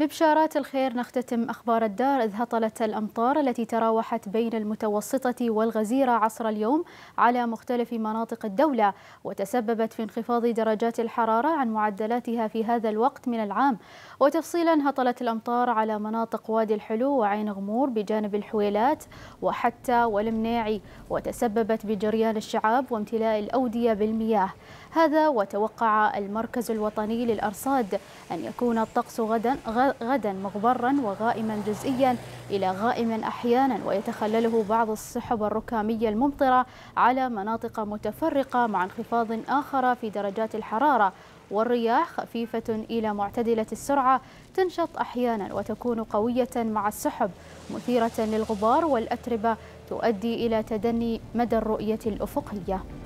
ببشارات الخير نختتم أخبار الدار إذ هطلت الأمطار التي تراوحت بين المتوسطة والغزيرة عصر اليوم على مختلف مناطق الدولة وتسببت في انخفاض درجات الحرارة عن معدلاتها في هذا الوقت من العام وتفصيلا هطلت الأمطار على مناطق وادي الحلو وعين غمور بجانب الحويلات وحتى والمناعي وتسببت بجريان الشعاب وامتلاء الأودية بالمياه هذا وتوقع المركز الوطني للأرصاد أن يكون الطقس غدا غدا مغبرا وغائما جزئيا إلى غائما أحيانا ويتخلله بعض السحب الركامية الممطرة على مناطق متفرقة مع انخفاض آخر في درجات الحرارة والرياح خفيفة إلى معتدلة السرعة تنشط أحيانا وتكون قوية مع السحب مثيرة للغبار والأتربة تؤدي إلى تدني مدى الرؤية الأفقية